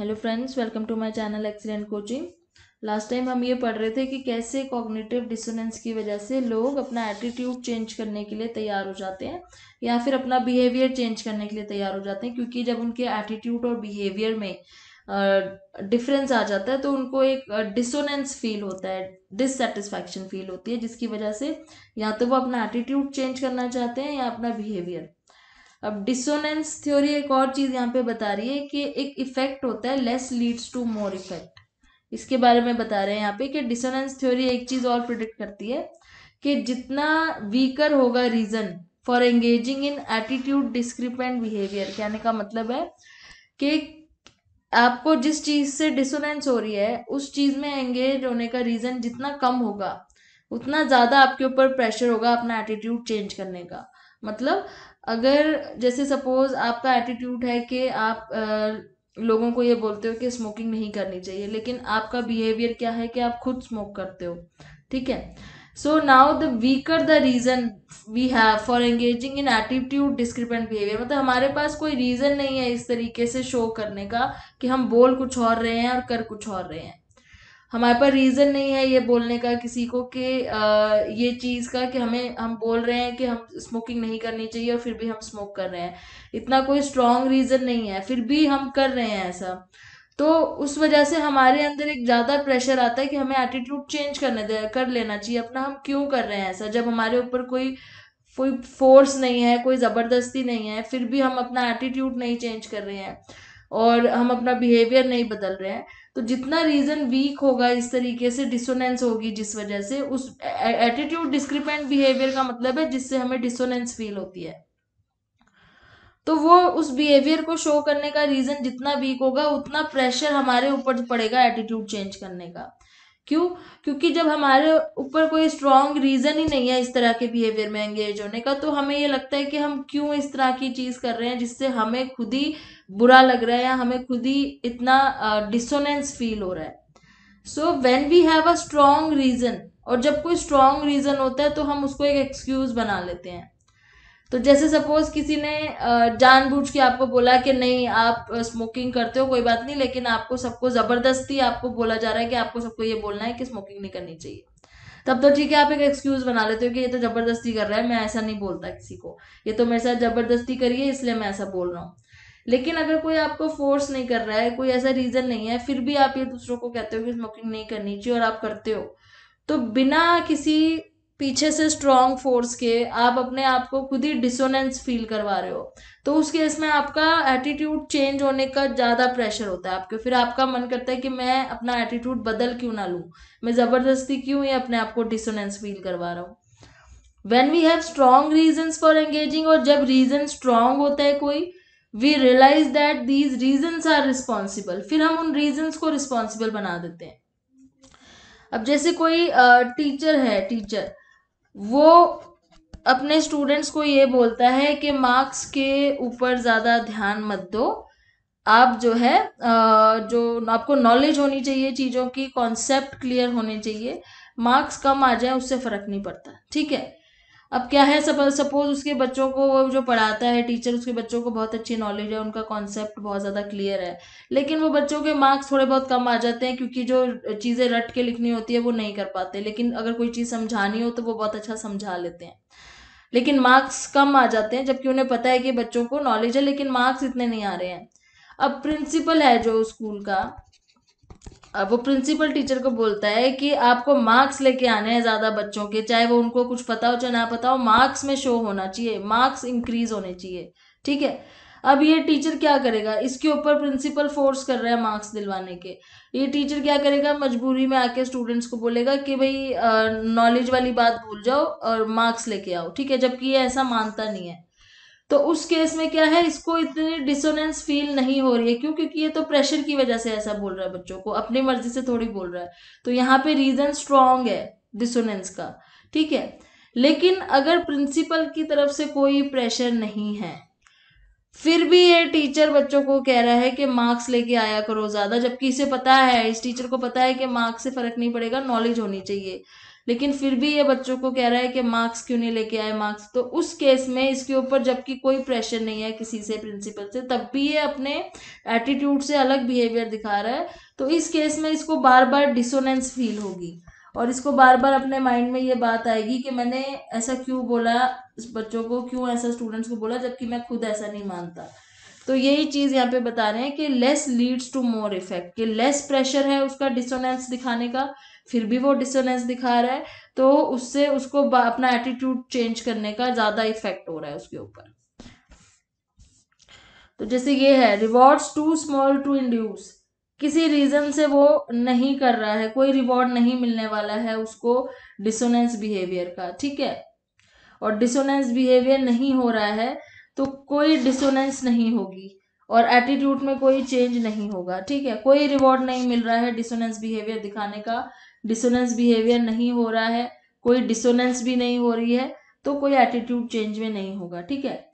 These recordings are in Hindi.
hello friends welcome to my channel excellent coaching last time हम ये पढ़ रहे थे कि कैसे कॉग्निटिव डिसोनेंस की वजह से लोग अपना एटीट्यूड चेंज करने के लिए तैयार हो जाते हैं या फिर अपना बिहेवियर चेंज करने के लिए तैयार हो जाते हैं क्योंकि जब उनके एटीट्यूड और बिहेवियर में डिफरेंस आ जाता है तो उनको एक डिसोनेंस फील होता है डिससेटिस्फैक्शन फील होती है जिसकी वजह से या तो वो अपना एटीट्यूड चेंज करना चाहते हैं या अपना बिहेवियर अब डिसोनेंस थ्योरी एक और चीज़ यहाँ पे बता रही है कि एक इफेक्ट होता है less leads to more effect इसके बारे में बता रहे हैं यहाँ पे कि डिसोनेंस थ्योरी एक चीज़ और प्रिडिक्ट करती है कि जितना वीकर होगा reason for engaging in attitude discrepant behaviour कहने का मतलब है कि आपको जिस चीज़ से डिसोनेंस हो रही है उस चीज़ में एंगेज होने का रीज़न जितना कम होगा उतना ज़्यादा आपके ऊपर प्रेशर होगा अपना एटीट्यूड चेंज करने का मतलब अगर जैसे सपोज़ आपका एटीट्यूड है कि आप लोगों को ये बोलते हो कि स्मोकिंग नहीं करनी चाहिए लेकिन आपका बिहेवियर क्या है कि आप खुद स्मोक करते हो ठीक है so now the weaker the reason we have for engaging in attitude discrepant behaviour मतलब हमारे पास कोई रीज़न नहीं है इस तरीके से शो करने का कि हम बोल कुछ और रहे हैं और कर कुछ और रहे हैं हमारे पास रीज़न नहीं है ये बोलने का किसी को कि ये चीज़ का कि हमें हम बोल रहे हैं कि हम स्मोकिंग नहीं करनी चाहिए और फिर भी हम स्मोक कर रहे हैं इतना कोई स्ट्रॉन्ग रीज़न नहीं है फिर भी हम कर रहे हैं ऐसा तो उस वजह से हमारे अंदर एक ज़्यादा प्रेशर आता है कि हमें एटीट्यूड चेंज करने दे कर लेना चाहिए अपना हम क्यों कर रहे हैं ऐसा जब हमारे ऊपर कोई कोई फोर्स नहीं है कोई ज़बरदस्ती नहीं है फिर भी हम अपना एटीट्यूड नहीं चेंज कर रहे हैं और हम अपना बिहेवियर नहीं बदल रहे हैं तो जितना रीज़न वीक होगा इस तरीके से डिसोनेंस होगी जिस वजह से उस एटीट्यूड डिस्क्रिपेंट बिहेवियर का मतलब है जिससे हमें डिसोनेंस फील होती है तो वो उस बिहेवियर को शो करने का रीज़न जितना वीक होगा उतना प्रेशर हमारे ऊपर पड़ेगा एटीट्यूड चेंज करने का क्यों क्योंकि जब हमारे ऊपर कोई स्ट्रांग रीज़न ही नहीं है इस तरह के बिहेवियर में एंगेज होने का तो हमें ये लगता है कि हम क्यों इस तरह की चीज़ कर रहे हैं जिससे हमें खुद ही बुरा लग रहा है या हमें खुद ही इतना डिसोनेंस uh, फील हो रहा है so when we have a strong reason और जब कोई स्ट्रांग रीज़न होता है तो हम उसको एक एक्सक्यूज़ बना लेते हैं तो जैसे सपोज किसी ने जानबूझ के आपको बोला कि नहीं आप स्मोकिंग करते हो कोई बात नहीं लेकिन आपको सबको जबरदस्ती आपको बोला जा रहा है कि आपको सबको ये बोलना है कि स्मोकिंग नहीं करनी चाहिए तब तो ठीक है आप एक एक्सक्यूज बना लेते हो कि ये तो जबरदस्ती कर रहा है मैं ऐसा नहीं बोलता किसी को ये तो मेरे साथ जबरदस्ती करिए इसलिए मैं ऐसा बोल रहा हूँ लेकिन अगर कोई आपको फोर्स नहीं कर रहा है कोई ऐसा रीजन नहीं है फिर भी आप ये दूसरों को कहते हो कि स्मोकिंग नहीं करनी चाहिए और आप करते हो तो बिना किसी पीछे से स्ट्रॉन्ग फोर्स के आप अपने आप को खुद ही डिसोनेंस फील करवा रहे हो तो उस केस में आपका एटीट्यूड चेंज होने का ज़्यादा प्रेशर होता है आपके फिर आपका मन करता है कि मैं अपना एटीट्यूड बदल क्यों ना लूँ मैं ज़बरदस्ती क्यों ही अपने आप को डिसोनेंस फील करवा रहा हूँ when we have strong reasons for engaging और जब रीज़न स्ट्रॉन्ग होता है कोई we realise that these reasons are responsible फिर हम उन रीजन्स को रिस्पॉन्सिबल बना देते हैं अब जैसे कोई टीचर है टीचर वो अपने स्टूडेंट्स को ये बोलता है कि मार्क्स के ऊपर ज़्यादा ध्यान मत दो आप जो है जो आपको नॉलेज होनी चाहिए चीज़ों की कॉन्सेप्ट क्लियर होने चाहिए मार्क्स कम आ जाए उससे फ़र्क नहीं पड़ता ठीक है अब क्या है सपोज उसके बच्चों को जो पढ़ाता है टीचर उसके बच्चों को बहुत अच्छी नॉलेज है उनका कॉन्सेप्ट बहुत ज़्यादा क्लियर है लेकिन वो बच्चों के मार्क्स थोड़े बहुत कम आ जाते हैं क्योंकि जो चीज़ें रट के लिखनी होती है वो नहीं कर पाते लेकिन अगर कोई चीज़ समझानी हो तो वो बहुत अच्छा समझा लेते हैं लेकिन मार्क्स कम आ जाते हैं जबकि उन्हें पता है कि बच्चों को नॉलेज है लेकिन मार्क्स इतने नहीं आ रहे हैं अब प्रिंसिपल है जो स्कूल का वो प्रिंसिपल टीचर को बोलता है कि आपको मार्क्स लेके आने हैं ज़्यादा बच्चों के चाहे वो उनको कुछ पता हो चाहे ना पता हो मार्क्स में शो होना चाहिए मार्क्स इंक्रीज होने चाहिए ठीक है अब ये टीचर क्या करेगा इसके ऊपर प्रिंसिपल फोर्स कर रहा है मार्क्स दिलवाने के ये टीचर क्या करेगा मजबूरी में आके स्टूडेंट्स को बोलेगा कि भाई नॉलेज वाली बात भूल जाओ और मार्क्स लेके आओ ठीक है जबकि ये ऐसा मानता नहीं है तो उस केस में क्या है इसको इतनी डिसोनेंस फील नहीं हो रही है क्यों क्योंकि ये तो प्रेशर की वजह से ऐसा बोल रहा है बच्चों को अपनी मर्जी से थोड़ी बोल रहा है तो यहाँ पे रीजन स्ट्रांग है डिसोनेंस का ठीक है लेकिन अगर प्रिंसिपल की तरफ से कोई प्रेशर नहीं है फिर भी ये टीचर बच्चों को कह रहा है कि मार्क्स लेके आया करो ज़्यादा जबकि इसे पता है इस टीचर को पता है कि मार्क्स से फ़र्क नहीं पड़ेगा नॉलेज होनी चाहिए लेकिन फिर भी ये बच्चों को कह रहा है कि मार्क्स क्यों नहीं लेके आए मार्क्स तो उस केस में इसके ऊपर जबकि कोई प्रेशर नहीं है किसी से प्रिंसिपल से तब भी ये अपने एटीट्यूड से अलग बिहेवियर दिखा रहा है तो इस केस में इसको बार बार डिसोनेंस फील होगी और इसको बार बार अपने माइंड में ये बात आएगी कि मैंने ऐसा क्यों बोला इस बच्चों को क्यों ऐसा स्टूडेंट्स को बोला जबकि मैं खुद ऐसा नहीं मानता तो यही चीज़ यहाँ पे बता रहे हैं कि less leads to more effect कि लेस प्रेशर है उसका डिसोनेंस दिखाने का फिर भी वो डिसोनेंस दिखा रहा है तो उससे उसको अपना एटीट्यूड चेंज करने का ज़्यादा इफेक्ट हो रहा है उसके ऊपर तो जैसे ये है rewards too small to induce किसी रीज़न से वो नहीं कर रहा है कोई रिवॉर्ड नहीं मिलने वाला है उसको डिसोनेंस बिहेवियर का ठीक है और डिसोनेंस बिहेवियर नहीं हो रहा है तो कोई डिसोनेंस नहीं होगी और एटीट्यूड में कोई चेंज नहीं होगा ठीक है कोई रिवॉर्ड नहीं मिल रहा है डिसोनेंस बिहेवियर दिखाने का डिसोनेंस बिहेवियर नहीं हो रहा है कोई डिसोनेंस भी नहीं हो रही है तो कोई एटीट्यूड चेंज में नहीं होगा ठीक है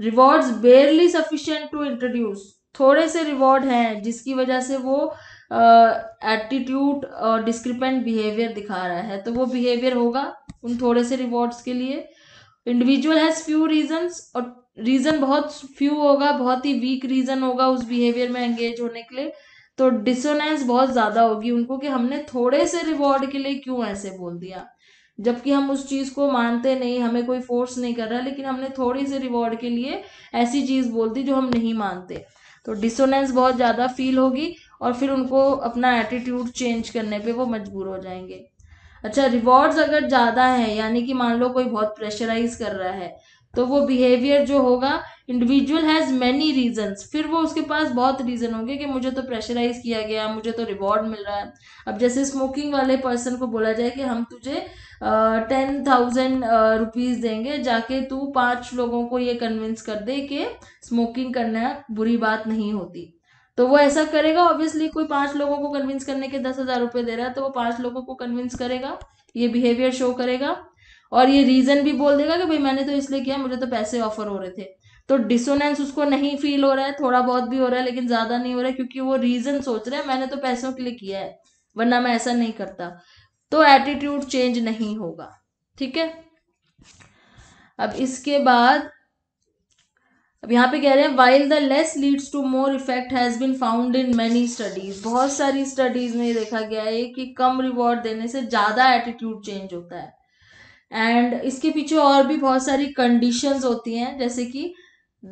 rewards barely sufficient to introduce थोड़े से रिवॉर्ड हैं जिसकी वजह से वो एटीट्यूड और डिस्क्रिपेंट बिहेवियर दिखा रहा है तो वो बिहेवियर होगा उन थोड़े से रिवॉर्ड्स के लिए इंडिविजुअल हैज़ फ्यू रीजंस और रीज़न बहुत फ्यू होगा बहुत ही वीक रीज़न होगा उस बिहेवियर में एंगेज होने के लिए तो डिसोनेंस बहुत ज़्यादा होगी उनको कि हमने थोड़े से रिवॉर्ड के लिए क्यों ऐसे बोल दिया जबकि हम उस चीज़ को मानते नहीं हमें कोई फोर्स नहीं कर रहा लेकिन हमने थोड़ी से रिवॉर्ड के लिए ऐसी चीज़ बोल दी जो हम नहीं मानते तो डिसोनेंस बहुत ज़्यादा फील होगी और फिर उनको अपना एटीट्यूड चेंज करने पे वो मजबूर हो जाएंगे अच्छा रिवॉर्ड्स अगर ज़्यादा है यानी कि मान लो कोई बहुत प्रेशराइज कर रहा है तो वो बिहेवियर जो होगा इंडिविजुअल हैज़ मैनी रीजन फिर वो उसके पास बहुत रीज़न होंगे कि मुझे तो प्रेशराइज किया गया मुझे तो रिवॉर्ड मिल रहा है अब जैसे स्मोकिंग वाले पर्सन को बोला जाए कि हम तुझे टेन थाउजेंड रुपीज़ देंगे जाके तू पांच लोगों को ये कन्विंस कर दे कि स्मोकिंग करना बुरी बात नहीं होती तो वो ऐसा करेगा ऑब्वियसली कोई पांच लोगों को कन्विंस करने के दस हज़ार रुपये दे रहा है तो वो पांच लोगों को कन्विंस करेगा ये बिहेवियर शो करेगा और ये रीज़न भी बोल देगा कि भाई मैंने तो इसलिए किया मुझे तो पैसे ऑफर हो रहे थे तो डिसोनेंस उसको नहीं फील हो रहा है थोड़ा बहुत भी हो रहा है लेकिन ज़्यादा नहीं हो रहा है क्योंकि वो रीज़न सोच रहे हैं मैंने तो पैसों के लिए किया है वरना मैं ऐसा नहीं करता तो एटीट्यूड चेंज नहीं होगा ठीक है अब इसके बाद अब यहाँ पे कह रहे हैं while the less leads to more effect has been found in many studies बहुत सारी स्टडीज में देखा गया है कि कम रिवॉर्ड देने से ज़्यादा एटीट्यूड चेंज होता है एंड इसके पीछे और भी बहुत सारी कंडीशंस होती हैं जैसे कि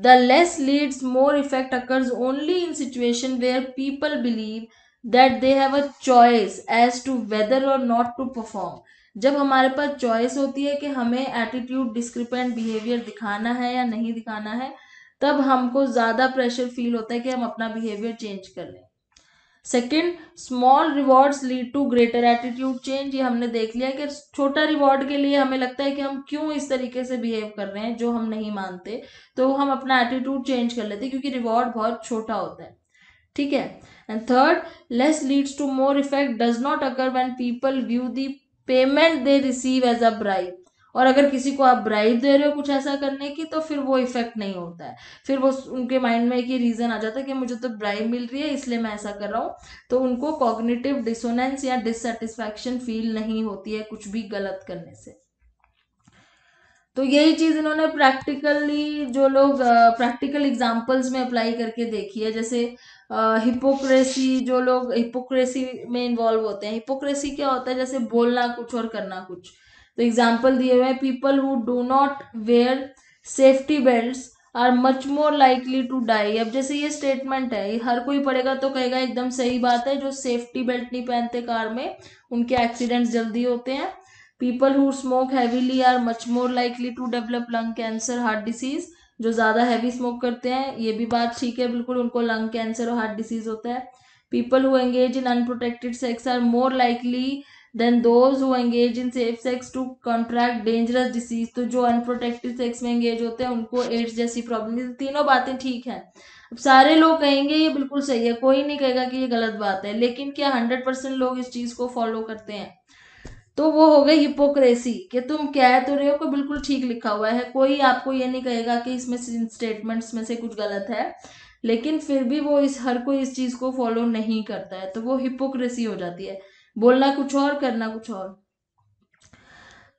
the less leads more effect occurs only in situation where people believe that they have a choice as to whether or not to perform जब हमारे पास चॉइस होती है कि हमें एटीट्यूड डिस्क्रिपेंट बिहेवियर दिखाना है या नहीं दिखाना है तब हमको ज़्यादा प्रेशर फील होता है कि हम अपना बिहेवियर चेंज कर लें second small rewards lead to greater attitude change ये हमने देख लिया कि छोटा रिवॉर्ड के लिए हमें लगता है कि हम क्यों इस तरीके से बिहेव कर रहे हैं जो हम नहीं मानते तो हम अपना एटीट्यूड चेंज कर लेते हैं क्योंकि रिवॉर्ड बहुत छोटा होता है ठीक है and third less leads to more effect does not occur when people view the payment they receive as a bribe और अगर किसी को आप ब्राइब दे रहे हो कुछ ऐसा करने की तो फिर वो इफेक्ट नहीं होता है फिर वो उनके माइंड में एक ही रीज़न आ जाता है कि मुझे तो ब्राइब मिल रही है इसलिए मैं ऐसा कर रहा हूँ तो उनको कॉग्निटिव डिसोनेंस या डिससेटिस्फैक्शन फील नहीं होती है कुछ भी गलत करने से तो यही चीज़ इन्होंने प्रैक्टिकली जो लोग प्रैक्टिकल एग्जाम्पल्स में अप्लाई करके देखी है जैसे हिपोक्रेसी जो लोग हिपोक्रेसी में इन्वॉल्व होते हैं हिपोक्रेसी क्या होता है जैसे बोलना कुछ और करना कुछ तो एग्जाम्पल दिए हुए हैं people who do not wear safety belt are much more likely to die अब जैसे ये स्टेटमेंट है ये हर कोई पढ़ेगा तो कहेगा एकदम सही बात है जो सेफ्टी बेल्ट नहीं पहनते कार में उनके एक्सीडेंट्स जल्दी होते हैं people who smoke heavily are much more likely to develop lung cancer heart disease जो ज़्यादा हैवी स्मोक करते हैं ये भी बात ठीक है बिल्कुल उनको लंग कैंसर और हार्ट डिसीज होता है people who engage in unprotected sex are more likely than those who engage in safe sex to contract dangerous disease तो जो अनप्रोटेक्टेड सेक्स में एंगेज होते हैं उनको एड्स जैसी प्रॉब्लम तो तीनों बातें ठीक हैं अब सारे लोग कहेंगे ये बिल्कुल सही है कोई नहीं कहेगा कि ये गलत बात है लेकिन क्या हंड्रेड परसेंट लोग इस चीज़ को फॉलो करते हैं तो वो हो गई हिपोक्रेसी कि तुम कह तो रहे हो को बिल्कुल ठीक लिखा हुआ है कोई आपको ये नहीं कहेगा कि इसमें स्टेटमेंट्स में से कुछ गलत है लेकिन फिर भी वो इस हर कोई इस चीज़ को फॉलो नहीं करता है तो वो हिपोक्रेसी हो जाती है बोलना कुछ और करना कुछ और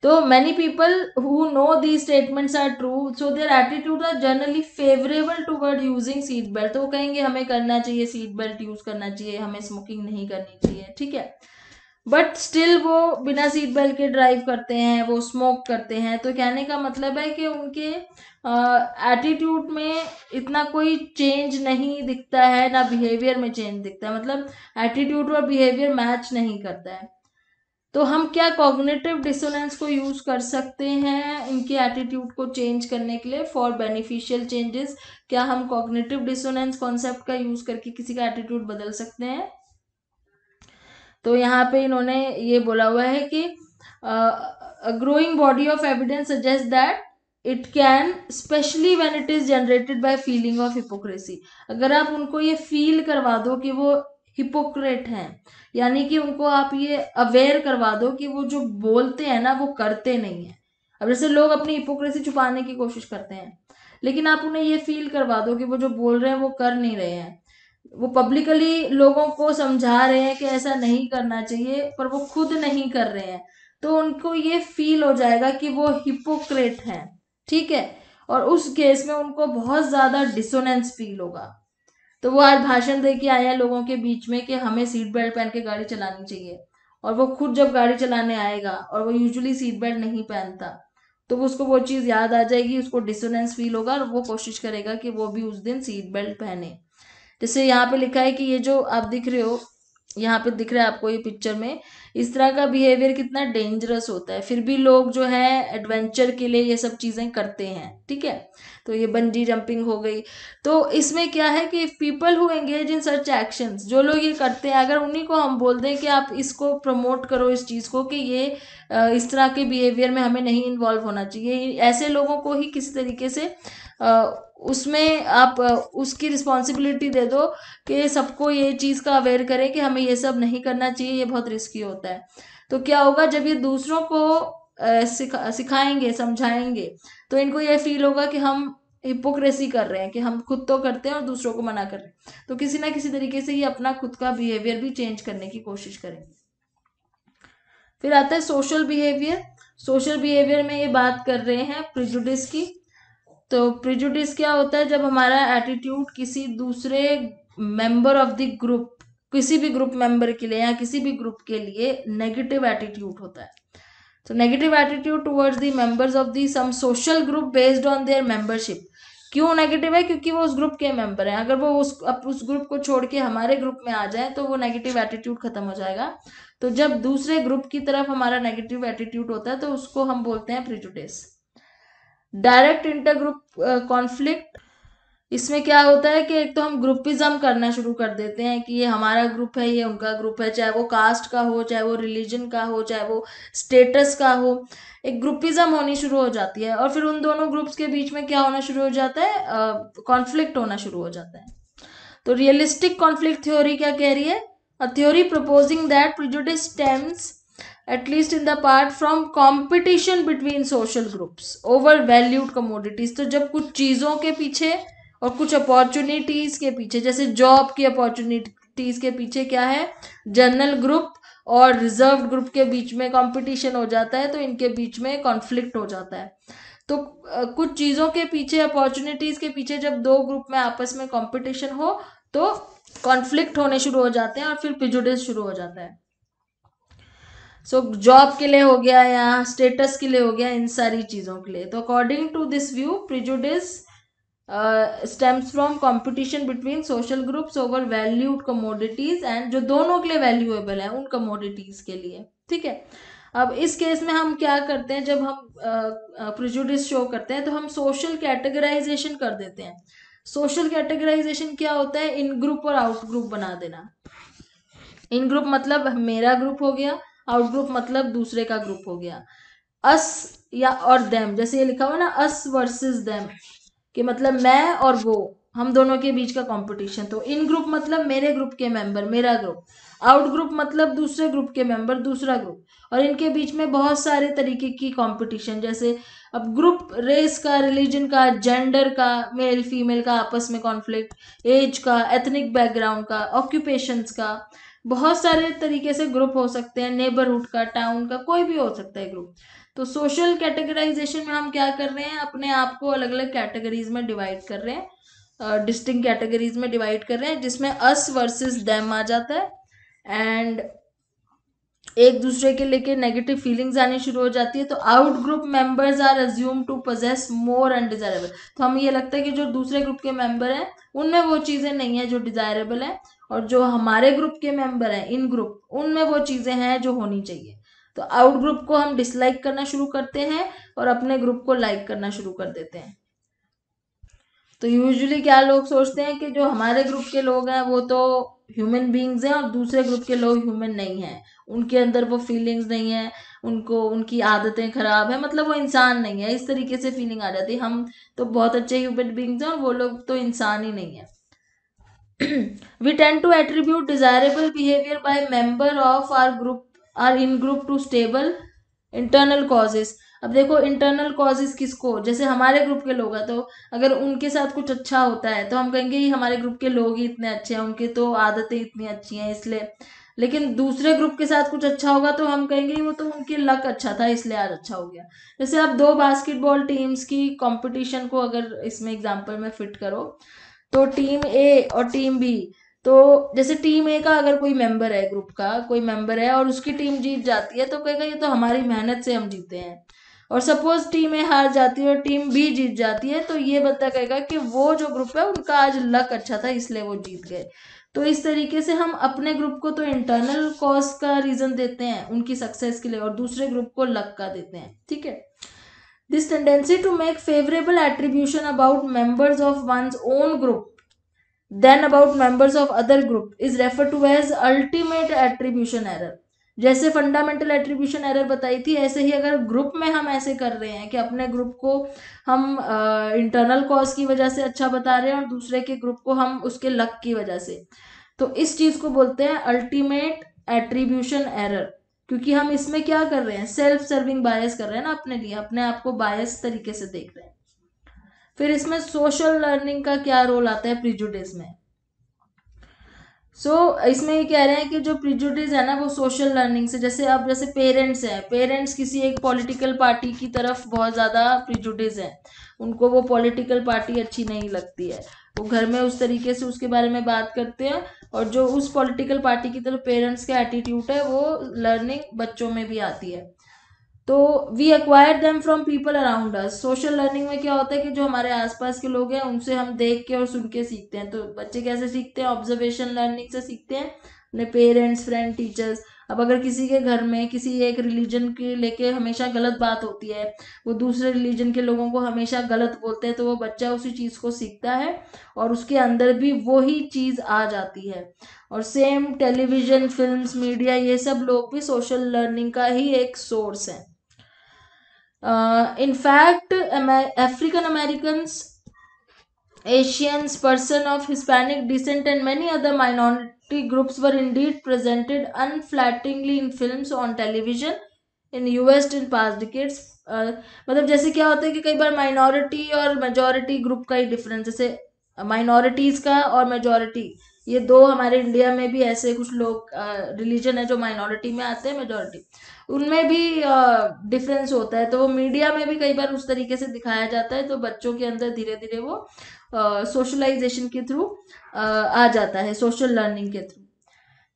तो many people who know the statements are true so their attitude are generally favourable toward using seat belt तो वो कहेंगे हमें करना चाहिए सीट बेल्ट यूज करना चाहिए हमें स्मोकिंग नहीं करनी चाहिए ठीक है बट स्टिल वो बिना सीट बेल्ट के ड्राइव करते हैं वो स्मोक करते हैं तो कहने का मतलब है कि उनके एटीट्यूड में इतना कोई चेंज नहीं दिखता है ना बिहेवियर में चेंज दिखता है मतलब एटीट्यूड और बिहेवियर मैच नहीं करता है तो हम क्या कॉग्निटिव डिसोनेंस को यूज़ कर सकते हैं इनके एटीट्यूड को चेंज करने के लिए फॉर बेनिफिशियल चेंजेस क्या हम कॉग्निटिव डिसोनेंस कॉन्सेप्ट का यूज़ करके किसी का एटीट्यूड बदल सकते हैं तो यहाँ पे इन्होंने ये बोला हुआ है कि growing body of evidence suggest that it can especially when it is generated by feeling of hypocrisy अगर आप उनको ये फील करवा दो कि वो हिपोक्रेट हैं यानी कि उनको आप ये अवेयर करवा दो कि वो जो बोलते हैं ना वो करते नहीं हैं अब जैसे लोग अपनी हिपोक्रेसी छुपाने की कोशिश करते हैं लेकिन आप उन्हें ये फील करवा दो कि वो जो बोल रहे हैं वो कर नहीं रहे हैं वो पब्लिकली लोगों को समझा रहे हैं कि ऐसा नहीं करना चाहिए पर वो खुद नहीं कर रहे हैं तो उनको ये फील हो जाएगा कि वो हिपोक्रेट हैं ठीक है और उस केस में उनको बहुत ज़्यादा डिसोनेंस फील होगा तो वो आज भाषण दे के आया लोगों के बीच में कि हमें सीट बेल्ट पहन के गाड़ी चलानी चाहिए और वो खुद जब गाड़ी चलाने आएगा और वो यूजुअली सीट बेल्ट नहीं पहनता तो वो उसको वो चीज़ याद आ जाएगी उसको डिसोनेंस फील होगा और वो कोशिश करेगा कि वो भी उस दिन सीट बेल्ट पहने जैसे यहाँ पे लिखा है कि ये जो आप दिख रहे हो यहाँ पे दिख रहा है आपको ये पिक्चर में इस तरह का बिहेवियर कितना डेंजरस होता है फिर भी लोग जो है एडवेंचर के लिए ये सब चीज़ें करते हैं ठीक है तो ये बंजी जंपिंग हो गई तो इसमें क्या है कि people who engage in such actions जो लोग ये करते हैं अगर उन्हीं को हम बोल दें कि आप इसको प्रमोट करो इस चीज़ को कि ये इस तरह के बिहेवियर में हमें नहीं इन्वॉल्व होना चाहिए ऐसे लोगों को ही किसी तरीके से उसमें आप उसकी रिस्पॉन्सिबिलिटी दे दो कि सबको ये चीज़ का अवेयर करें कि हमें ये सब नहीं करना चाहिए ये बहुत रिस्की होता है तो क्या होगा जब ये दूसरों को सिखा सिखाएंगे समझाएंगे तो इनको ये फील होगा कि हम हिपोक्रेसी कर रहे हैं कि हम खुद तो करते हैं और दूसरों को मना कर रहे हैं तो किसी ना किसी तरीके से ये अपना खुद का बिहेवियर भी चेंज करने की कोशिश करेंगे फिर आता है सोशल बिहेवियर सोशल बिहेवियर में ये बात कर रहे हैं प्रिजुडिस की तो प्रिजुडिस क्या होता है जब हमारा एटीट्यूड किसी दूसरे मेंबर ऑफ द ग्रुप किसी भी ग्रुप मेंबर के लिए या किसी भी ग्रुप के लिए नेगेटिव एटीट्यूड होता है तो negative attitude towards the members of the some social group based on their membership क्यों नेगेटिव है क्योंकि वो उस ग्रुप के मेंबर हैं अगर वो उस अब उस ग्रुप को छोड़ के हमारे ग्रुप में आ जाए तो वो नेगेटिव एटीट्यूड खत्म हो जाएगा तो जब दूसरे ग्रुप की तरफ हमारा नेगेटिव एटीट्यूड होता है तो उसको हम बोलते हैं prejudice direct inter group conflict इसमें क्या होता है कि एक तो हम ग्रुपिज्म करना शुरू कर देते हैं कि ये हमारा ग्रुप है ये उनका ग्रुप है चाहे वो कास्ट का हो चाहे वो रिलीजन का हो चाहे वो स्टेटस का हो एक ग्रुपिज्म होनी शुरू हो जाती है और फिर उन दोनों ग्रुप्स के बीच में क्या होना शुरू हो जाता है कॉन्फ्लिक्ट होना शुरू हो जाता है तो रियलिस्टिक कॉन्फ्लिक्ट थ्योरी क्या कह रही है a theory proposing that prejudice stems at least in the part from competition between social groups over valued commodities तो जब कुछ चीज़ों के पीछे और कुछ अपॉर्चुनिटीज़ के पीछे जैसे जॉब की अपॉर्चुनिटीज़ के पीछे क्या है जनरल ग्रुप और रिजर्व ग्रुप के बीच में कंपटीशन हो जाता है तो इनके बीच में कॉन्फ्लिक्ट हो जाता है तो कुछ चीज़ों के पीछे अपॉर्चुनिटीज़ के पीछे जब दो ग्रुप में आपस में कंपटीशन हो तो कॉन्फ्लिक्ट होने शुरू हो जाते हैं और फिर पिजुडिस शुरू हो जाता है सो so, जॉब के लिए हो गया या स्टेटस के लिए हो गया इन सारी चीज़ों के लिए तो according to this view prejudice stems from competition between social groups over valued commodities and जो दोनों के लिए वैल्यूएबल है उन कमोडिटीज के लिए ठीक है अब इस केस में हम क्या करते हैं जब हम प्रिजुडिस uh, शो uh, करते हैं तो हम सोशल कैटेगराइजेशन कर देते हैं सोशल कैटेगराइजेशन क्या होता है इन ग्रुप और आउट ग्रुप बना देना इन ग्रुप मतलब मेरा ग्रुप हो गया आउट ग्रुप मतलब दूसरे का ग्रुप हो गया अस या और देम जैसे ये लिखा हुआ ना अस वर्सेस देम कि मतलब मैं और वो हम दोनों के बीच का कंपटीशन तो इन ग्रुप मतलब मेरे ग्रुप के मेंबर मेरा ग्रुप आउट ग्रुप मतलब दूसरे ग्रुप के मेंबर दूसरा ग्रुप और इनके बीच में बहुत सारे तरीके की कंपटीशन जैसे अब ग्रुप रेस का रिलीजन का जेंडर का मेल फीमेल का आपस में कॉन्फ्लिक्ट एज का एथनिक बैकग्राउंड का ऑक्यूपेशंस का बहुत सारे तरीके से ग्रुप हो सकते हैं नेबरहुड का टाउन का कोई भी हो सकता है ग्रुप तो सोशल कैटेगराइजेशन में हम क्या कर रहे हैं अपने आप को अलग अलग कैटेगरीज में डिवाइड कर रहे हैं डिस्टिंग uh, कैटेगरीज में डिवाइड कर रहे हैं जिसमें अस वर्सेस डैम आ जाता है एंड एक दूसरे के लेके नेगेटिव फीलिंग्स आनी शुरू हो जाती है तो out group members are assume to possess more undesirable तो हमें ये लगता है कि जो दूसरे ग्रुप के मेंबर हैं उनमें वो चीज़ें नहीं है जो डिज़ायरेबल है और जो हमारे ग्रुप के मेंबर हैं इन ग्रुप उनमें वो चीज़ें हैं जो होनी चाहिए तो आउट ग्रुप को हम डिसलाइक करना शुरू करते हैं और अपने ग्रुप को लाइक करना शुरू कर देते हैं तो यूजुअली क्या लोग सोचते हैं कि जो हमारे ग्रुप के लोग हैं वो तो ह्यूमन बींग्स हैं और दूसरे ग्रुप के लोग ह्यूमन नहीं हैं उनके अंदर वो फीलिंग्स नहीं है उनको उनकी आदतें खराब है मतलब वो इंसान नहीं है इस तरीके से फीलिंग आ जाती है हम तो बहुत अच्छे ह्यूमन बींग्स हैं और वो लोग तो इंसान ही नहीं है we tend to attribute desirable behaviour by member of our group or in group to stable internal causes अब देखो इंटरनल कॉजेज किसको जैसे हमारे ग्रुप के लोग हैं तो अगर उनके साथ कुछ अच्छा होता है तो हम कहेंगे हमारे ग्रुप के लोग ही इतने अच्छे हैं उनके तो आदतें इतनी अच्छी हैं इसलिए लेकिन दूसरे ग्रुप के साथ कुछ अच्छा होगा तो हम कहेंगे वो तो उनके लक अच्छा था इसलिए आज अच्छा हो गया जैसे आप दो बास्केटबॉल टीम्स की कंपटीशन को अगर इसमें एग्जांपल में फिट करो तो टीम ए और टीम बी तो जैसे टीम ए का अगर कोई मेंबर है ग्रुप का कोई मेंबर है और उसकी टीम जीत जाती है तो कहेगा ये तो हमारी मेहनत से हम जीते हैं और सपोज टीम ए हार जाती है और टीम बी जीत जाती है तो ये बता कहेगा कि वो जो ग्रुप है उनका आज लक अच्छा था इसलिए वो जीत गए तो इस तरीके से हम अपने ग्रुप को तो इंटरनल कॉज का रीज़न देते हैं उनकी सक्सेस के लिए और दूसरे ग्रुप को लक का देते हैं ठीक है this tendency to make favourable attribution about members of one's own group then about members of other group is referred to as ultimate attribution error जैसे फंडामेंटल एट्रीब्यूशन एरर बताई थी ऐसे ही अगर ग्रुप में हम ऐसे कर रहे हैं कि अपने ग्रुप को हम इंटरनल कॉज की वजह से अच्छा बता रहे हैं और दूसरे के ग्रुप को हम उसके लक की वजह से तो इस चीज़ को बोलते हैं अल्टीमेट एट्रीब्यूशन एरर क्योंकि हम इसमें क्या कर रहे हैं सेल्फ सर्विंग बायस कर रहे हैं ना अपने लिए अपने आप को बायस तरीके से देख रहे हैं फिर इसमें सोशल लर्निंग का क्या रोल आता है प्रिजुडिस में सो so, इसमें ये कह रहे हैं कि जो प्रिजुडिस है ना वो सोशल लर्निंग से जैसे अब जैसे पेरेंट्स हैं पेरेंट्स किसी एक पॉलिटिकल पार्टी की तरफ बहुत ज़्यादा प्रिजुडिस हैं उनको वो पॉलिटिकल पार्टी अच्छी नहीं लगती है वो घर में उस तरीके से उसके बारे में बात करते हैं और जो उस पॉलिटिकल पार्टी की तरफ पेरेंट्स का एटीट्यूड है वो लर्निंग बच्चों में भी आती है तो we acquire them from people around us social learning में क्या होता है कि जो हमारे आसपास के लोग हैं उनसे हम देख के और सुन के सीखते हैं तो बच्चे कैसे सीखते हैं ऑब्जर्वेशन लर्निंग से सीखते हैं अपने पेरेंट्स फ्रेंड टीचर्स अब अगर किसी के घर में किसी एक रिलीजन के लेके हमेशा गलत बात होती है वो दूसरे रिलीजन के लोगों को हमेशा गलत बोलते हैं तो वो बच्चा उसी चीज़ को सीखता है और उसके अंदर भी वही चीज़ आ जाती है और सेम टेलीविज़न फिल्म्स मीडिया ये सब लोग भी सोशल लर्निंग का ही एक सोर्स है in fact African American Asians person of Hispanic descent and many other minority groups were indeed presented unflatteringly in film on television in U S in past decades मतलब जैसे क्या होता है कि कई बार माइनॉरिटी और मेजोरिटी ग्रुप का ही डिफरेंस जैसे माइनॉरिटीज uh, का और मेजोरिटी ये दो हमारे इंडिया में भी ऐसे कुछ लोग रिलीजन uh, है जो माइनॉरिटी में आते हैं मेजोरिटी उनमें भी डिफरेंस होता है तो वो मीडिया में भी कई बार उस तरीके से दिखाया जाता है तो बच्चों के अंदर धीरे धीरे वो सोशलाइजेशन के थ्रू आ जाता है सोशल लर्निंग के थ्रू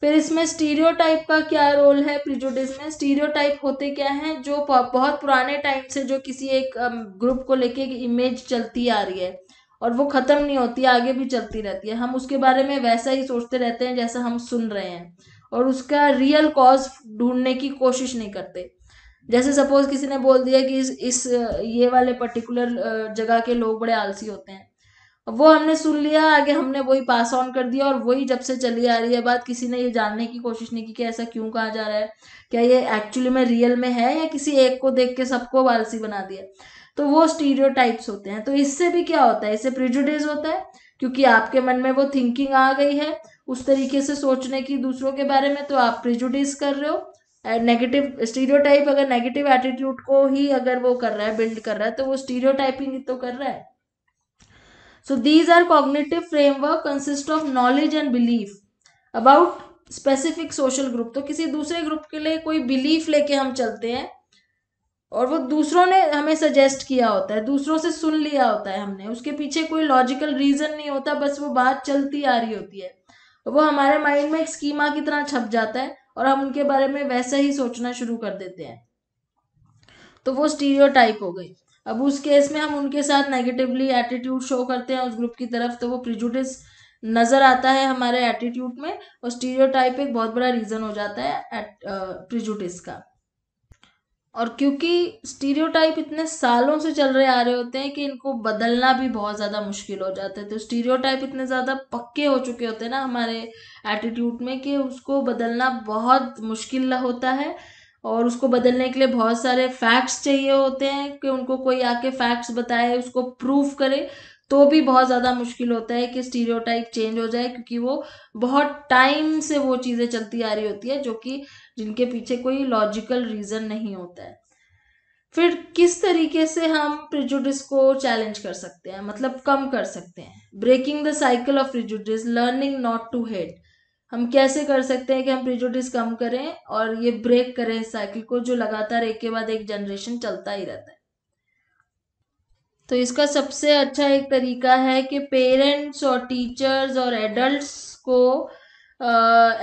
फिर इसमें स्टीरियोटाइप का क्या रोल है प्रिजुडिस में स्टीरियोटाइप होते क्या हैं जो बहुत पुराने टाइम से जो किसी एक ग्रुप को लेके एक इमेज चलती आ रही है और वो ख़त्म नहीं होती आगे भी चलती रहती है हम उसके बारे में वैसा ही सोचते रहते हैं जैसा हम सुन रहे हैं और उसका रियल कॉज ढूंढने की कोशिश नहीं करते जैसे सपोज किसी ने बोल दिया कि इस इस ये वाले पर्टिकुलर जगह के लोग बड़े आलसी होते हैं वो हमने सुन लिया आगे हमने वही पास ऑन कर दिया और वही जब से चली आ रही है बात किसी ने ये जानने की कोशिश नहीं की कि ऐसा क्यों कहा जा रहा है क्या ये एक्चुअली में रियल में है या किसी एक को देख के सबको आलसी बना दिया तो वो स्टीरियो होते हैं तो इससे भी क्या होता है इससे प्रिजुडेज होता है क्योंकि आपके मन में वो थिंकिंग आ गई है उस तरीके से सोचने की दूसरों के बारे में तो आप प्रिजुडिस कर रहे हो नेगेटिव स्टीरियोटाइप अगर नेगेटिव एटीट्यूड को ही अगर वो कर रहा है बिल्ड कर रहा है तो वो स्टीरियो स्टीरियोटाइपिंग तो कर रहा है so these are cognitive framework consist of knowledge and belief about specific social group तो किसी दूसरे ग्रुप के लिए कोई बिलीफ लेके हम चलते हैं और वो दूसरों ने हमें सजेस्ट किया होता है दूसरों से सुन लिया होता है हमने उसके पीछे कोई लॉजिकल रीजन नहीं होता बस वो बात चलती आ रही होती है वो हमारे माइंड में एक स्कीमा की तरह छप जाता है और हम उनके बारे में वैसे ही सोचना शुरू कर देते हैं तो वो स्टीरियोटाइप हो गई अब उस केस में हम उनके साथ नेगेटिवली एटीट्यूड शो करते हैं उस ग्रुप की तरफ तो वो प्रिजुडिस नज़र आता है हमारे एटीट्यूड में और स्टीरियोटाइप एक बहुत बड़ा रीज़न हो जाता है प्रिजुडिस uh, का और क्योंकि स्टीरियोटाइप इतने सालों से चल रहे आ रहे होते हैं कि इनको बदलना भी बहुत ज़्यादा मुश्किल हो जाता है तो स्टीरियोटाइप इतने ज़्यादा पक्के हो चुके होते हैं ना हमारे एटीट्यूड में कि उसको बदलना बहुत मुश्किल होता है और उसको बदलने के लिए बहुत सारे फैक्ट्स चाहिए होते हैं कि उनको कोई आके फैक्ट्स बताए उसको प्रूफ करे तो भी बहुत ज़्यादा मुश्किल होता है कि स्टीरियोटाइप चेंज हो जाए क्योंकि वो बहुत टाइम से वो चीज़ें चलती आ रही होती है जो कि जिनके पीछे कोई लॉजिकल रीज़न नहीं होता है फिर किस तरीके से हम प्रिजुडिस को चैलेंज कर सकते हैं मतलब कम कर सकते हैं breaking the cycle of prejudice learning not to hate हम कैसे कर सकते हैं कि हम प्रिजुडिस कम करें और ये ब्रेक करें इस साइकिल को जो लगातार एक के बाद एक जनरेशन चलता ही रहता है तो इसका सबसे अच्छा एक तरीका है कि पेरेंट्स और टीचर्स और एडल्ट्स को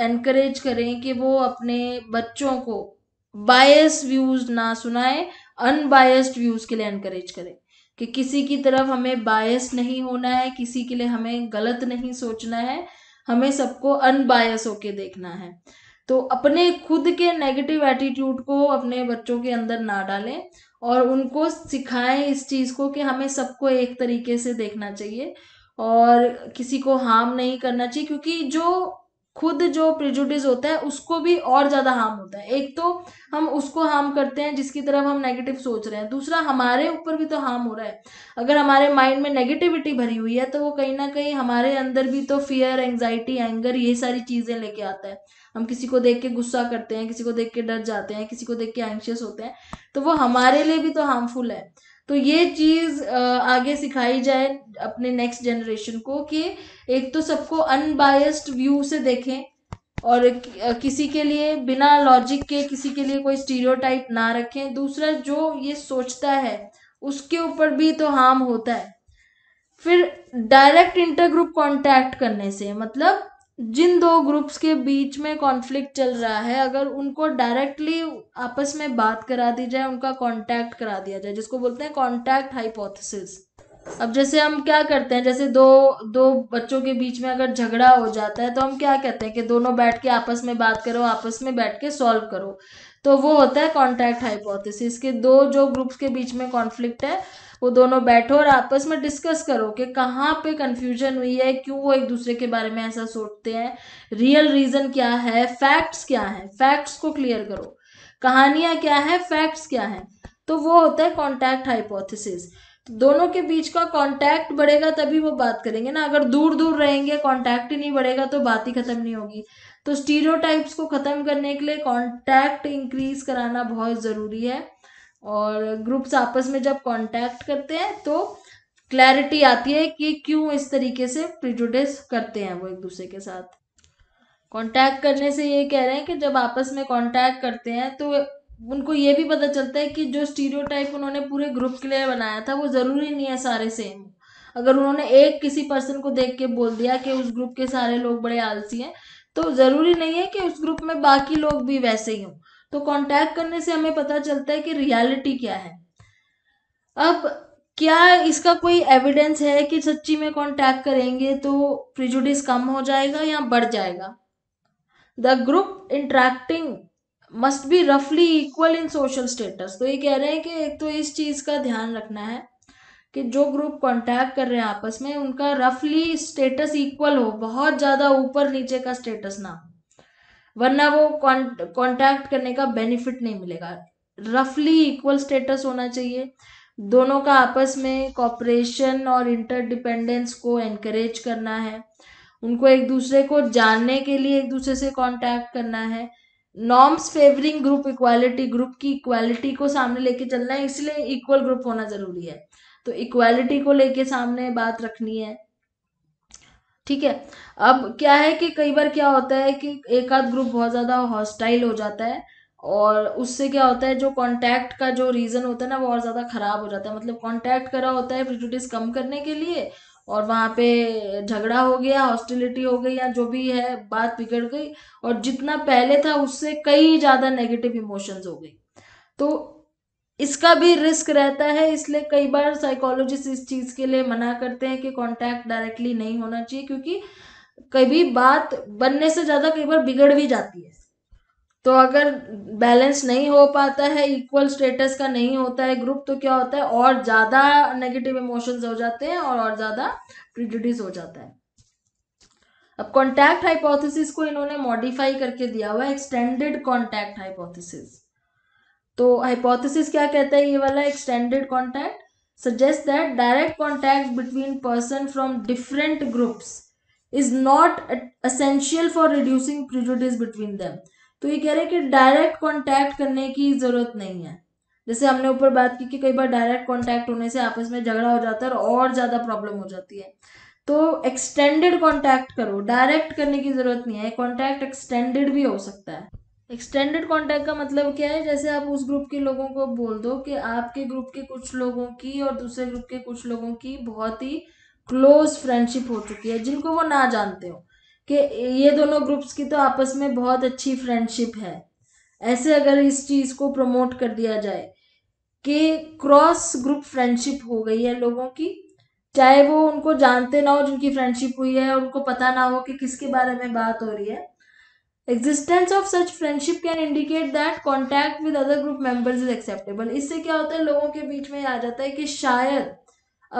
एनकरेज करें कि वो अपने बच्चों को बायस व्यूज़ ना सुनाएं अनबायस्ड व्यूज़ के लिए एनकरेज करें कि किसी की तरफ हमें बायस नहीं होना है किसी के लिए हमें गलत नहीं सोचना है हमें सबको अनबायस होके देखना है तो अपने खुद के नेगेटिव एटीट्यूड को अपने बच्चों के अंदर ना डालें और उनको सिखाएं इस चीज़ को कि हमें सबको एक तरीके से देखना चाहिए और किसी को हार्म नहीं करना चाहिए क्योंकि जो खुद जो प्रिजुडिस होता है उसको भी और ज़्यादा हार्म होता है एक तो हम उसको हार्म करते हैं जिसकी तरफ हम नेगेटिव सोच रहे हैं दूसरा हमारे ऊपर भी तो हार्म हो रहा है अगर हमारे माइंड में नेगेटिविटी भरी हुई है तो वो कहीं ना कहीं हमारे अंदर भी तो फियर एंगजाइटी एंगर ये सारी चीज़ें लेके आता है हम किसी को देख के गुस्सा करते हैं किसी को देख के डर जाते हैं किसी को देख के एंशियस होते हैं तो वो हमारे लिए भी तो हार्मफुल है तो ये चीज़ आगे सिखाई जाए अपने नेक्स्ट जनरेशन को कि एक तो सबको अनबायस्ड व्यू से देखें और किसी के लिए बिना लॉजिक के किसी के लिए कोई स्टीरियोटाइप ना रखें दूसरा जो ये सोचता है उसके ऊपर भी तो हार्म होता है फिर डायरेक्ट इंटरग्रुप कांटेक्ट करने से मतलब जिन दो ग्रुप्स के बीच में कॉन्फ्लिक्ट चल रहा है अगर उनको डायरेक्टली आपस में बात करा दी जाए उनका कांटेक्ट करा दिया जाए जिसको बोलते हैं कांटेक्ट हाइपोथेसिस अब जैसे हम क्या करते हैं जैसे दो दो बच्चों के बीच में अगर झगड़ा हो जाता है तो हम क्या कहते हैं कि दोनों बैठ के आपस में बात करो आपस में बैठ के सॉल्व करो तो वो होता है कॉन्ट्रैक्ट हाइपोथेसिस के दो जो ग्रुप्स के बीच में कॉन्फ्लिक्ट है वो दोनों बैठो और आपस में डिस्कस करो कि कहाँ पे कंफ्यूजन हुई है क्यों वो एक दूसरे के बारे में ऐसा सोचते हैं रियल रीज़न क्या है फैक्ट्स क्या है फैक्ट्स को क्लियर करो कहानियाँ क्या है फैक्ट्स क्या है तो वो होता है कॉन्टैक्ट हाइपोथेसिस तो दोनों के बीच का कांटेक्ट बढ़ेगा तभी वो बात करेंगे ना अगर दूर दूर रहेंगे कांटेक्ट ही नहीं बढ़ेगा तो बात ही खत्म नहीं होगी तो स्टीरियोटाइप्स को ख़त्म करने के लिए कॉन्टैक्ट इंक्रीज कराना बहुत ज़रूरी है और ग्रुप्स आपस में जब कॉन्टैक्ट करते हैं तो क्लैरिटी आती है कि क्यों इस तरीके से प्रिजुडिस करते हैं वो एक दूसरे के साथ कॉन्टैक्ट करने से ये कह रहे हैं कि जब आपस में कॉन्टैक्ट करते हैं तो उनको ये भी पता चलता है कि जो स्टीरियोटाइप उन्होंने पूरे ग्रुप के लिए बनाया था वो ज़रूरी नहीं है सारे सेम अगर उन्होंने एक किसी पर्सन को देख के बोल दिया कि उस ग्रुप के सारे लोग बड़े आलसी हैं तो ज़रूरी नहीं है कि उस ग्रुप में बाकी लोग भी वैसे ही हों तो कांटेक्ट करने से हमें पता चलता है कि रियलिटी क्या है अब क्या इसका कोई एविडेंस है कि सच्ची में कांटेक्ट करेंगे तो प्रिजुडिस कम हो जाएगा या बढ़ जाएगा the group interacting must be रफली इक्वल इन सोशल स्टेटस तो ये कह रहे हैं कि एक तो इस चीज़ का ध्यान रखना है कि जो ग्रुप कॉन्टैक्ट कर रहे हैं आपस में उनका रफली स्टेटस इक्वल हो बहुत ज़्यादा ऊपर नीचे का स्टेटस ना हो वरना वो कॉन्टैक्ट करने का बेनिफिट नहीं मिलेगा रफली इक्वल स्टेटस होना चाहिए दोनों का आपस में कॉपरेशन और इंटरडिपेंडेंस को एनकरेज करना है उनको एक दूसरे को जानने के लिए एक दूसरे से कॉन्टैक्ट करना है norms favouring group equality group की इक्वालिटी को सामने लेके चलना है इसलिए इक्वल ग्रुप होना ज़रूरी है तो इक्वालिटी को लेके सामने बात रखनी है ठीक है अब क्या है कि कई बार क्या होता है कि एक आध ग्रुप बहुत ज़्यादा हॉस्टाइल हो जाता है और उससे क्या होता है जो कांटेक्ट का जो रीज़न होता है ना वो और ज़्यादा ख़राब हो जाता है मतलब कांटेक्ट करा होता है प्रिजुडिस कम करने के लिए और वहां पे झगड़ा हो गया हॉस्टिलिटी हो गई या जो भी है बात बिगड़ गई और जितना पहले था उससे कई ज़्यादा नेगेटिव इमोशंस हो गई तो इसका भी रिस्क रहता है इसलिए कई बार साइकोलॉजिस्ट इस चीज़ के लिए मना करते हैं कि कांटेक्ट डायरेक्टली नहीं होना चाहिए क्योंकि कभी बात बनने से ज़्यादा कई बार बिगड़ भी जाती है तो अगर बैलेंस नहीं हो पाता है इक्वल स्टेटस का नहीं होता है ग्रुप तो क्या होता है और ज़्यादा नेगेटिव इमोशंस हो जाते हैं और और ज़्यादा प्रिजुडिस हो जाता है अब कॉन्टैक्ट हाइपोथेसिस को इन्होंने मॉडिफाई करके दिया हुआ है एक्सटेंडेड कॉन्टैक्ट हाइपोथेसिस तो हाइपोथेसिस क्या कहता है ये वाला extended contact suggest that direct contact between person from different groups is not essential for reducing prejudice between them तो ये कह रहे हैं कि डायरेक्ट कॉन्टैक्ट करने की ज़रूरत नहीं है जैसे हमने ऊपर बात की कि कई बार डायरेक्ट कॉन्टैक्ट होने से आपस में झगड़ा हो जाता है और ज़्यादा प्रॉब्लम हो जाती है तो एक्सटेंडेड कॉन्टैक्ट करो डायरेक्ट करने की ज़रूरत नहीं है कॉन्टैक्ट एक्सटेंडेड भी हो सकता है एक्सटेंडेड कॉन्टैक्ट का मतलब क्या है जैसे आप उस ग्रुप के लोगों को बोल दो कि आपके ग्रुप के कुछ लोगों की और दूसरे ग्रुप के कुछ लोगों की बहुत ही क्लोज फ्रेंडशिप हो चुकी है जिनको वो ना जानते हो कि ये दोनों ग्रुप्स की तो आपस में बहुत अच्छी फ्रेंडशिप है ऐसे अगर इस चीज़ को प्रमोट कर दिया जाए कि क्रॉस ग्रुप फ्रेंडशिप हो गई है लोगों की चाहे वो उनको जानते ना हो जिनकी फ्रेंडशिप हुई है उनको पता ना हो कि किसके बारे में बात हो रही है existence of such friendship can indicate that contact with other group members is acceptable इससे क्या होता है लोगों के बीच में आ जाता है कि शायद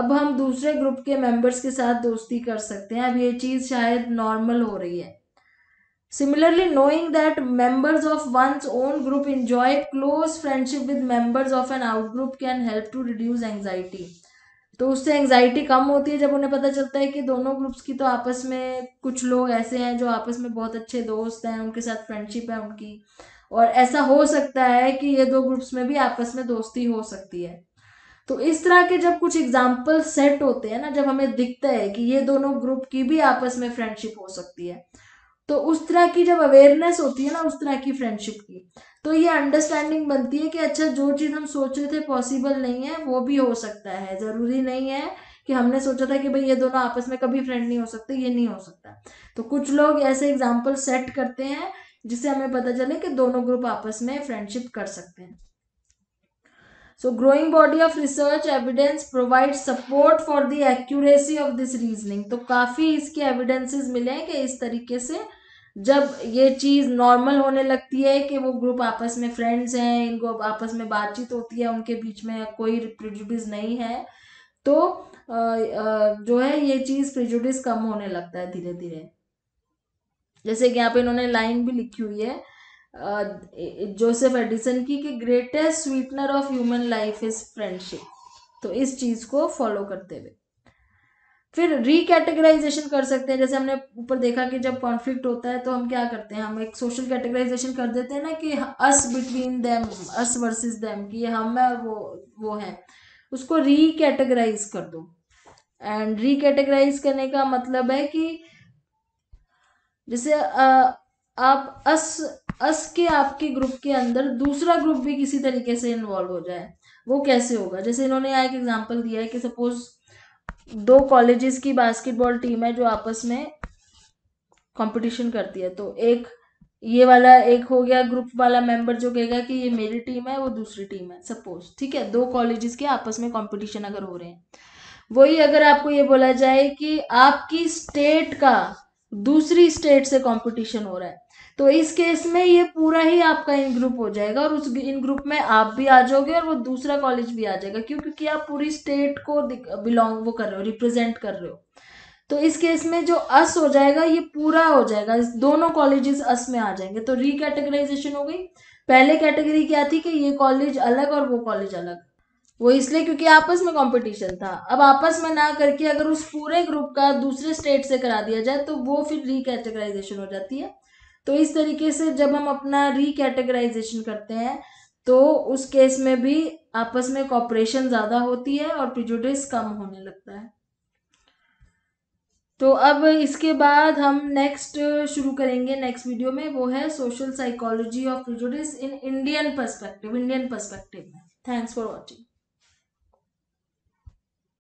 अब हम दूसरे ग्रुप के मेंबर्स के साथ दोस्ती कर सकते हैं अब ये चीज़ शायद नॉर्मल हो रही है similarly knowing that members of one's own group enjoy close friendship with members of an out group can help to reduce anxiety तो उससे एंग्जाइटी कम होती है जब उन्हें पता चलता है कि दोनों ग्रुप्स की तो आपस में कुछ लोग ऐसे हैं जो आपस में बहुत अच्छे दोस्त हैं उनके साथ फ्रेंडशिप है उनकी और ऐसा हो सकता है कि ये दो ग्रुप्स में भी आपस में दोस्ती हो सकती है तो इस तरह के जब कुछ एग्जाम्पल सेट होते हैं ना जब हमें दिखता है कि ये दोनों ग्रुप की भी आपस में फ्रेंडशिप हो सकती है तो उस तरह की जब अवेयरनेस होती है ना उस तरह की फ्रेंडशिप की तो ये अंडरस्टैंडिंग बनती है कि अच्छा जो चीज़ हम सोच रहे थे पॉसिबल नहीं है वो भी हो सकता है ज़रूरी नहीं है कि हमने सोचा था कि भाई ये दोनों आपस में कभी फ्रेंड नहीं हो सकते ये नहीं हो सकता तो कुछ लोग ऐसे एग्जाम्पल सेट करते हैं जिससे हमें पता चले कि दोनों ग्रुप आपस में फ्रेंडशिप कर सकते हैं so growing body of research evidence provide support for the accuracy of this reasoning तो काफ़ी इसके एविडेंसेस मिले हैं कि इस तरीके से जब ये चीज़ नॉर्मल होने लगती है कि वो ग्रुप आपस में फ्रेंड्स हैं इनको आपस में बातचीत होती है उनके बीच में कोई प्रिजुडिस नहीं है तो जो है ये चीज़ प्रिजुडिस कम होने लगता है धीरे धीरे जैसे कि यहाँ पे इन्होंने लाइन भी लिखी हुई है जोसेफ एडिसन की कि greatest sweetener of human life is friendship तो इस चीज़ को फॉलो करते हुए फिर रिकेटेगराइजेशन कर सकते हैं जैसे हमने ऊपर देखा कि जब कॉन्फ्लिक्ट होता है तो हम क्या करते हैं हम एक सोशल कैटेगराइजेशन कर देते हैं ना कि us between them us versus them कि हम है वो वो है उसको रिकेटेगराइज कर दो एंड रिकेटेगराइज करने का मतलब है कि जैसे आप अस अस के आपके ग्रुप के अंदर दूसरा ग्रुप भी किसी तरीके से इन्वॉल्व हो जाए वो कैसे होगा जैसे इन्होंने यहाँ एक एग्जाम्पल दिया है कि सपोज दो कॉलेजेस की बास्केटबॉल टीम है जो आपस में कंपटीशन करती है तो एक ये वाला एक हो गया ग्रुप वाला मेंबर जो कहेगा कि ये मेरी टीम है वो दूसरी टीम है सपोज ठीक है दो कॉलेजेस के आपस में कंपटीशन अगर हो रहे हैं वही अगर आपको ये बोला जाए कि आपकी स्टेट का दूसरी स्टेट से कंपटीशन हो रहा है तो इस केस में ये पूरा ही आपका इन ग्रुप हो जाएगा और उस इन ग्रुप में आप भी आ जाओगे और वो दूसरा कॉलेज भी आ जाएगा क्यों क्योंकि आप पूरी स्टेट को बिलोंग वो कर रहे हो रिप्रेजेंट कर रहे हो तो इस केस में जो अस हो जाएगा ये पूरा हो जाएगा दोनों कॉलेजेस अस में आ जाएंगे तो रिकेटेगराइजेशन हो गई पहले कैटेगरी क्या थी कि ये कॉलेज अलग और वो कॉलेज अलग वो इसलिए क्योंकि आपस में कंपटीशन था अब आपस में ना करके अगर उस पूरे ग्रुप का दूसरे स्टेट से करा दिया जाए तो वो फिर रिकैटेगराइजेशन हो जाती है तो इस तरीके से जब हम अपना रिकैटेगराइजेशन करते हैं तो उस केस में भी आपस में कॉपरेशन ज़्यादा होती है और प्रिजुडिस कम होने लगता है तो अब इसके बाद हम नेक्स्ट शुरू करेंगे नेक्स्ट वीडियो में वो है social psychology of prejudice in Indian perspective Indian perspective thanks for watching